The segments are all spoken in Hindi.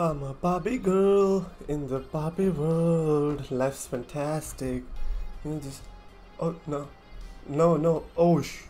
I'm a Barbie girl in the Barbie world. Life's fantastic. You just. Oh, no. No, no. Oh, sh.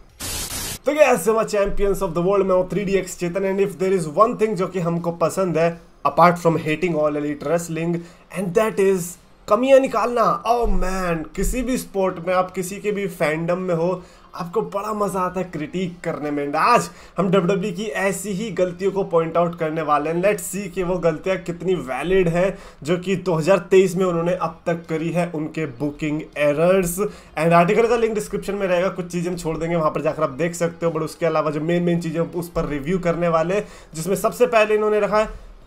तो क्या ऐसे हुआ चैंपियंस ऑफ द वर्ल्ड में three D X Chetan and if there is one thing जो कि हमको पसंद है apart from hating All Elite Wrestling and that is कमियां निकालना ओ oh, मैन किसी भी स्पोर्ट में आप किसी के भी फैंडम में हो आपको बड़ा मज़ा आता है क्रिटिक करने में आज हम डब्ल्यू e की ऐसी ही गलतियों को पॉइंट आउट करने वाले हैं लेट्स सी कि वो गलतियां कितनी वैलिड हैं जो कि 2023 में उन्होंने अब तक करी है उनके बुकिंग एरर्स एंड आर्टिकल का लिंक डिस्क्रिप्शन में रहेगा कुछ चीज़ें हम छोड़ देंगे वहां पर जाकर आप देख सकते हो बट उसके अलावा जो मेन मेन चीज़ें उस पर रिव्यू करने वाले जिसमें सबसे पहले इन्होंने रखा है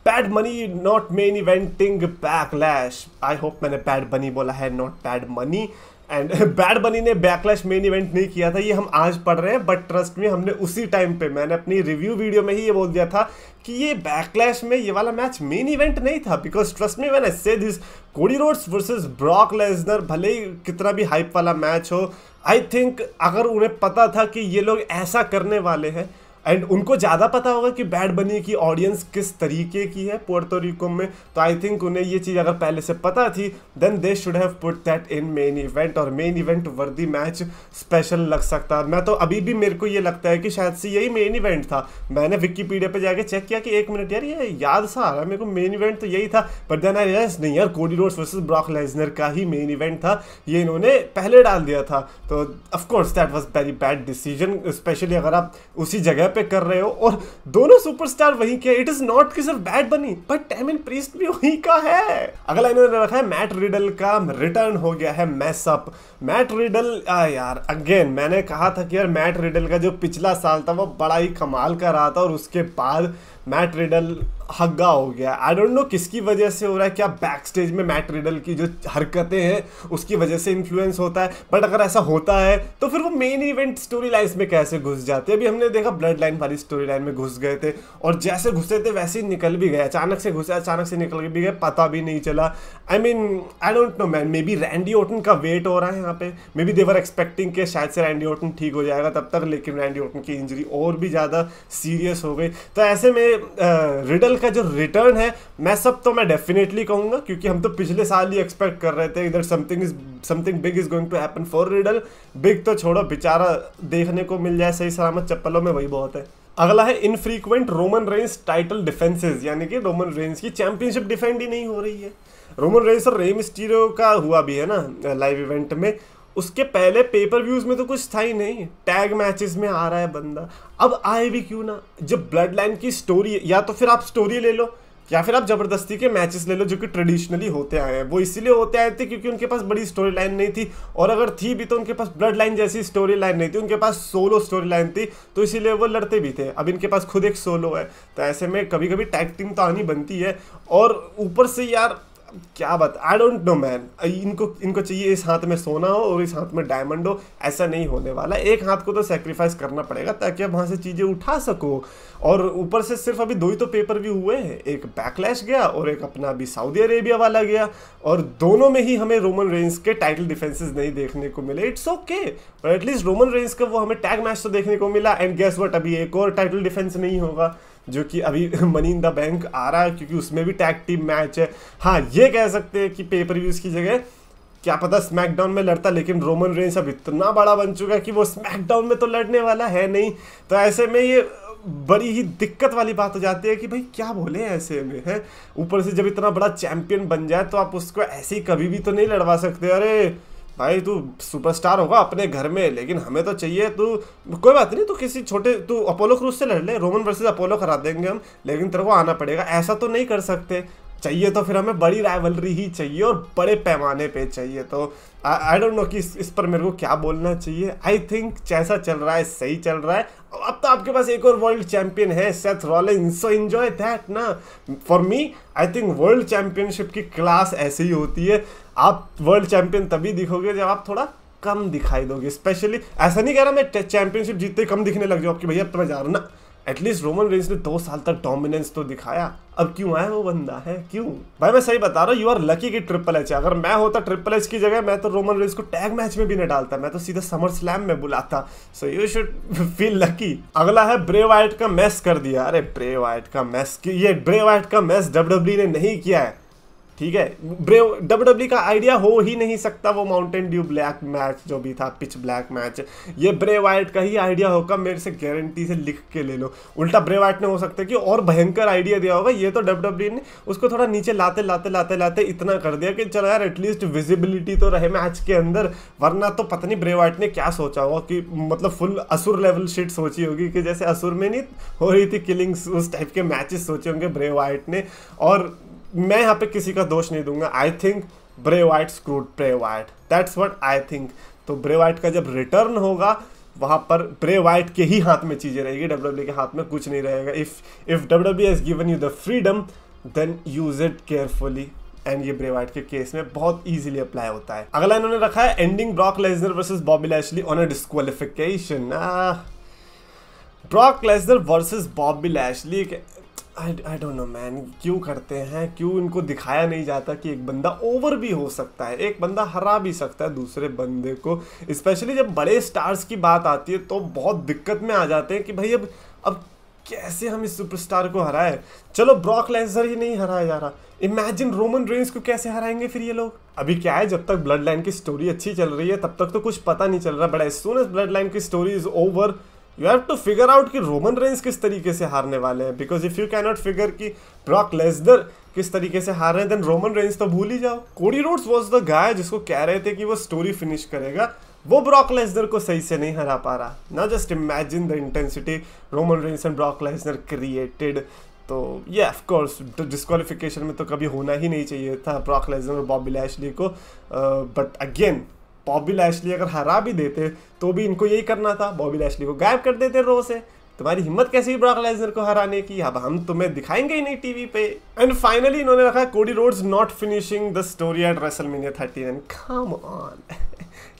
paid money not main eventing Backlash I hope मैंने पैड मनी बोला है not paid money and Bad Bunny ने बैकलैश मेन इवेंट नहीं किया था ये हम आज पढ़ रहे हैं बट ट्रस्ट में हमने उसी टाइम पे मैंने अपनी रिव्यू वीडियो में ही ये बोल दिया था कि ये बैकलैश में ये वाला मैच मेन इवेंट नहीं था बिकॉज ट्रस्ट में मैंने से दिस कोडी रोड्स वर्सेज ब्रॉक लेजनर भले ही कितना भी हाइप वाला मैच हो आई थिंक अगर उन्हें पता था कि ये लोग ऐसा करने वाले हैं एंड उनको ज़्यादा पता होगा कि बैड बनी की ऑडियंस किस तरीके की है रिको में तो आई थिंक उन्हें ये चीज़ अगर पहले से पता थी then they should have put that in main event और main event worthy match special लग सकता मैं तो अभी भी मेरे को ये लगता है कि शायद से यही मेन इवेंट था मैंने विकीपीडिया पर जाके चेक किया कि एक मिनट यार ये याद सा आ रहा है मेरे को मेन इवेंट तो यही था बट देन आई रियलाइज नहीं यार कोडी रोड्स वर्सेज ब्रॉक लेजनर का ही मेन इवेंट था ये इन्होंने पहले डाल दिया था तो of course that was very bad decision specially अगर आप उसी जगह पे कर रहे हो और दोनों सुपरस्टार वहीं के इट इज नॉट कि सिर्फ बैट बनी बट टेमिन प्रीस्ट भी वहीं का है अगला इन्होंने रखा है मैट रिडल का रिटर्न हो गया है मैसअप मैट रिडल यार अगेन मैंने कहा था कि यार मैट रिडल का जो पिछला साल था वो बड़ा ही कमाल का रहा था और उसके बाद मैट रिडल हग्गा हो गया आई डोंट नो किसकी वजह से हो रहा है क्या बैक स्टेज में मैट रिडल की जो हरकतें हैं उसकी वजह से इन्फ्लुएंस होता है बट अगर ऐसा होता है तो फिर वो मेन इवेंट स्टोरी लाइन में कैसे घुस जाते हैं अभी हमने देखा ब्लड लाइन वाली स्टोरी लाइन में घुस गए थे और जैसे घुसे थे वैसे ही निकल भी गए अचानक से घुसे अचानक से निकल भी गए पता भी नहीं चला I mean I don't know man maybe Randy Orton का वेट हो रहा है यहाँ पे मे बी देवर एक्सपेक्टिंग के शायद से रैंडी ओटन ठीक हो जाएगा तब तक लेकिन रैंडी ओटन की इंजरी और भी ज़्यादा सीरियस हो गई तो ऐसे में रिडल का जो रिटर्न है मैं सब तो मैं डेफिनेटली कहूंगा क्योंकि हम तो पिछले साल ही एक्सपेक्ट कर रहे थे इधर something is something big is going to happen for Riddle big तो छोड़ो बेचारा देखने को मिल जाए सही सलामत चप्पलों में वही बहुत है अगला है infrequent Roman Reigns title defenses यानी कि रोमन रेंस की चैंपियनशिप डिफेंड ही नहीं हो रही है रोमन रेंस और रेम स्टीरियो का हुआ भी है ना लाइव इवेंट में उसके पहले पेपर व्यूज में तो कुछ था ही नहीं टैग मैचेस में आ रहा है बंदा अब आए भी क्यों ना जब ब्लड लाइन की स्टोरी या तो फिर आप स्टोरी ले लो या फिर आप ज़बरदस्ती के मैचेस ले लो जो कि ट्रेडिशनली होते आए हैं वो इसीलिए होते आए थे क्योंकि उनके पास बड़ी स्टोरी लाइन नहीं थी और अगर थी भी तो उनके पास ब्लड लाइन जैसी स्टोरी लाइन नहीं थी उनके पास सोलो स्टोरी लाइन थी तो इसीलिए वो लड़ते भी थे अब इनके पास खुद एक सोलो है तो ऐसे में कभी कभी टैग टीम तो आनी बनती है और ऊपर से यार क्या बात आई डोंट नो मैन इनको इनको चाहिए इस हाथ में सोना हो और इस हाथ में डायमंड हो ऐसा नहीं होने वाला एक हाथ को तो सेक्रीफाइस करना पड़ेगा ताकि आप वहाँ से चीज़ें उठा सको और ऊपर से सिर्फ अभी दो ही तो पेपर भी हुए हैं एक बैकलैश गया और एक अपना अभी सऊदी अरेबिया वाला गया और दोनों में ही हमें रोमन रेंज के टाइटल डिफेंसेज नहीं देखने को मिले इट्स ओके और एटलीस्ट रोमन रेंज का वो हमें टैग मैच तो देखने को मिला एंड गैस वट अभी एक और टाइटल डिफेंस नहीं होगा जो कि अभी मनी इन द बैंक आ रहा है क्योंकि उसमें भी टैग टीम मैच है हाँ ये कह सकते हैं कि पेपर व्यूज़ की जगह क्या पता स्मैकडाउन में लड़ता लेकिन रोमन रेंस अब इतना बड़ा बन चुका है कि वो स्मैकडाउन में तो लड़ने वाला है नहीं तो ऐसे में ये बड़ी ही दिक्कत वाली बात हो जाती है कि भाई क्या बोले ऐसे में है ऊपर से जब इतना बड़ा चैंपियन बन जाए तो आप उसको ऐसे ही कभी भी तो नहीं लड़वा सकते अरे भाई तू सुपरस्टार होगा अपने घर में लेकिन हमें तो चाहिए तू कोई बात नहीं तू किसी छोटे तू अपोलो क्रूज से लड़ ले रोमन वर्सेस अपोलो करा देंगे हम लेकिन तेरे को आना पड़ेगा ऐसा तो नहीं कर सकते चाहिए तो फिर हमें बड़ी राइवलरी ही चाहिए और बड़े पैमाने पे चाहिए तो आई डोंट नो कि इस, इस पर मेरे को क्या बोलना चाहिए आई थिंक जैसा चल रहा है सही चल रहा है अब तो आपके पास एक और वर्ल्ड चैंपियन है Seth Rollins so enjoy that ना for me I think world championship की क्लास ऐसे ही होती है आप वर्ल्ड चैंपियन तभी दिखोगे जब आप थोड़ा कम दिखाई दोगे स्पेशली ऐसा नहीं कह रहा मैं चैंपियनशिप जीतते कम दिखने लग जाओ आपके भैया तो मैं जा रहा हूँ ना एटलीस्ट रोमन रेंस ने दो साल तक डोमिनेंस तो दिखाया अब क्यों आया वो बंदा है क्यों भाई मैं सही बता रहा हूँ यू आर लकी की ट्रिपल एच अगर मैं होता ट्रिपल एच की जगह मैं तो रोमन रेंस को टैग मैच में भी नहीं डालता मैं तो सीधा समर स्लैम में बुलाता so you should feel lucky अगला है ब्रे वाइट का मैस कर दिया अरे ब्रे वाइट का मैस ये ब्रे वाइट का मैस डब्ल्यू e ने नहीं किया है ठीक है डब्ल्यू डब्ल्यू e का आइडिया हो ही नहीं सकता वो माउंटेन ड्यू ब्लैक मैच जो भी था पिच ब्लैक मैच ये ब्रे वाइट का ही आइडिया होगा मेरे से गारंटी से लिख के ले लो उल्टा ब्रे वाइट ने हो सकता है कि और भयंकर आइडिया दिया होगा ये तो डब्ल्यू डब्ल्यू e ने उसको थोड़ा नीचे लाते लाते लाते लाते इतना कर दिया कि चलो यार एटलीस्ट विजिबिलिटी तो रहे मैच के अंदर वरना तो पता नहीं ब्रे वाइट ने क्या सोचा होगा कि मतलब फुल असुर लेवल शीट सोची होगी कि जैसे असुर में नहीं हो रही थी किलिंग्स उस टाइप के मैचेस सोचे होंगे ब्रे वाइट ने और मैं यहाँ पे किसी का दोष नहीं दूंगा I think Bray Wyatt screwed Bray Wyatt that's what I think तो ब्रे वाइट का जब रिटर्न होगा वहाँ पर ब्रे वाइट के ही हाथ में चीज़ें रहेगी डब्ल्यू e के हाथ में कुछ नहीं रहेगा if if W has given you the freedom then use it carefully and ये वाइट के केस में बहुत इजीली अप्लाई होता है अगला इन्होंने रखा है ending Brock Lesnar versus Bobby Lashley on a disqualification Brock Lesnar versus Bobby Lashley I don't know man क्यों करते हैं क्यों इनको दिखाया नहीं जाता कि एक बंदा ओवर भी हो सकता है एक बंदा हरा भी सकता है दूसरे बंदे को स्पेशली जब बड़े स्टार्स की बात आती है तो बहुत दिक्कत में आ जाते हैं कि भाई अब अब कैसे हम इस सुपरस्टार को हराए चलो ब्रॉक लेसर ही नहीं हराया जा रहा इमेजिन रोमन रेंस को कैसे हराएंगे फिर ये लोग अभी क्या है जब तक ब्लड लाइन की स्टोरी अच्छी चल रही है तब तक तो कुछ पता नहीं चल रहा but as soon as bloodline की story is over you have to figure out कि रोमन रेंस किस तरीके से हारने वाले हैं because if you can not figure कि ब्रॉक लेसदर किस तरीके से हार रहे हैं देन रोमन रेंस तो भूल ही जाओ Cody Rhodes was the guy जिसको कह रहे थे कि वो स्टोरी फिनिश करेगा वो ब्रॉक लेसनर को सही से नहीं हरा पा रहा ना just imagine the intensity Roman Reigns and Brock Lesnar created तो ये ऑफ कोर्स डिस्कालिफिकेशन में तो कभी होना ही नहीं चाहिए था ब्रॉक लेसनर और बॉबी लैशली को बट अगेन बॉबी लैशली अगर हरा भी देते तो भी इनको यही करना था बॉबी लैशली को गायब कर देते रो से तुम्हारी हिम्मत कैसी ब्रॉक लेजनर को हराने की अब हम तुम्हें दिखाएंगे ही नहीं टीवी पे एंड फाइनली इन्होंने रखा Cody Rhodes not finishing the story at WrestleMania 39 come on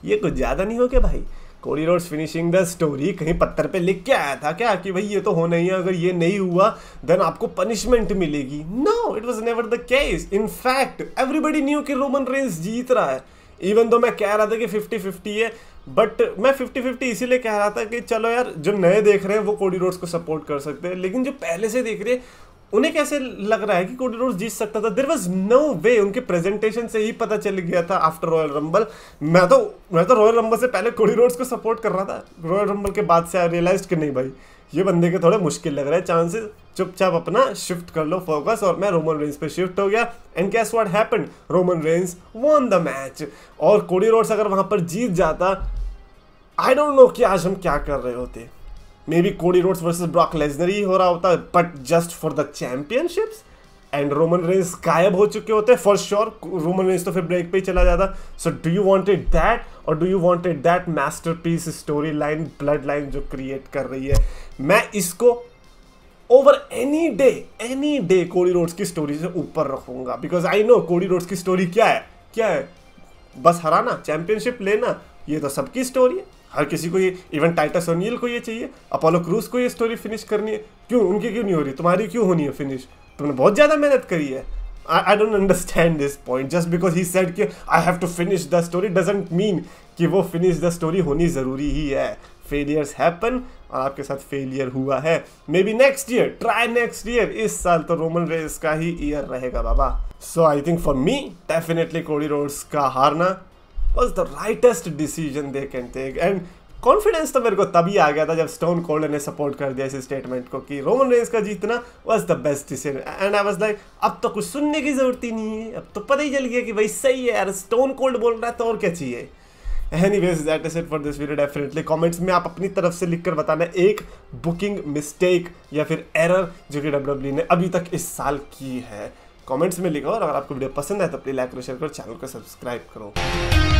ये कुछ ज़्यादा नहीं हो गया भाई Cody Rhodes finishing the story कहीं पत्थर पे लिख के आया था क्या कि भाई ये तो होना ही है अगर ये नहीं हुआ देन आपको पनिशमेंट मिलेगी no it was never the case in fact everybody knew कि रोमन रेंस जीत रहा है इवन तो मैं कह रहा था कि फिफ्टी फिफ्टी है बट मैं फिफ्टी फिफ्टी इसीलिए कह रहा था कि चलो यार जो नए देख रहे हैं वो कोडी रोड्स को सपोर्ट कर सकते हैं लेकिन जो पहले से देख रहे हैं उन्हें कैसे लग रहा है कि कोडी रोड्स जीत सकता था देर वॉज नो वे उनके प्रेजेंटेशन से ही पता चल गया था आफ्टर रॉयल रंबल मैं तो मैं तो रॉयल रंबल से पहले कोडी रोड्स को सपोर्ट कर रहा था रॉयल रंबल के बाद से आई रियलाइज कि नहीं भाई ये बंदे के थोड़े मुश्किल लग रहे हैं चांसेस चुपचाप अपना शिफ्ट कर लो फोकस और मैं रोमन रेंस पे शिफ्ट हो गया and guess what happen Roman Reigns won the match और कोडी रोड्स अगर वहां पर जीत जाता आई डोंट नो कि आज हम क्या कर रहे होते maybe Cody Rhodes versus Brock लेजनरी हो रहा होता but just for the championships and Roman Reigns गायब हो चुके होते फॉर श्योर रोमन रेंस तो फिर ब्रेक पे ही चला जाता so do you wanted that और do you wanted that masterpiece storyline bloodline जो क्रिएट कर रही है मैं इसको over any day any day Cody Rhodes की स्टोरी से ऊपर रखूंगा because I know Cody Rhodes की स्टोरी क्या है क्या है बस हराना चैंपियनशिप लेना ये तो सबकी स्टोरी है हर किसी को ये इवन टाइटस ओनियल को ये चाहिए अपोलो क्रूज को ये स्टोरी फिनिश करनी है क्यों उनकी क्यों नहीं हो रही तुम्हारी क्यों होनी है फिनिश तुमने बहुत ज़्यादा मेहनत करी है I don't understand this point just because he said कि I have to finish the story doesn't mean कि वो फिनिश द स्टोरी होनी ज़रूरी ही है फेलियर्स हैपन और आपके साथ फेलियर हुआ है maybe next year try next year इस साल तो रोमन रेस का ही ईयर रहेगा बाबा so I think for me definitely Cody Rhodes का हारना was the rightest decision they can take and confidence तो मेरे को तभी आ गया था जब स्टोन कोल्ड ने सपोर्ट कर दिया इस स्टेटमेंट को कि रोमन रेंस का जीतना was the best decision and I was like अब तो कुछ सुनने की जरूरत ही नहीं है अब तो पता ही चल गया कि भाई सही है यार स्टोन कोल्ड बोल रहा है तो और क्या चाहिए anyways that is it for this video definitely comments में आप अपनी तरफ से लिखकर बताना एक बुकिंग मिस्टेक या फिर एरर जो कि डब्ल्यू e ने अभी तक इस साल की है कॉमेंट्स में लिखो और अगर आपको वीडियो पसंद है तो प्लीज लाइक और शेयर करो चैनल को सब्सक्राइब करो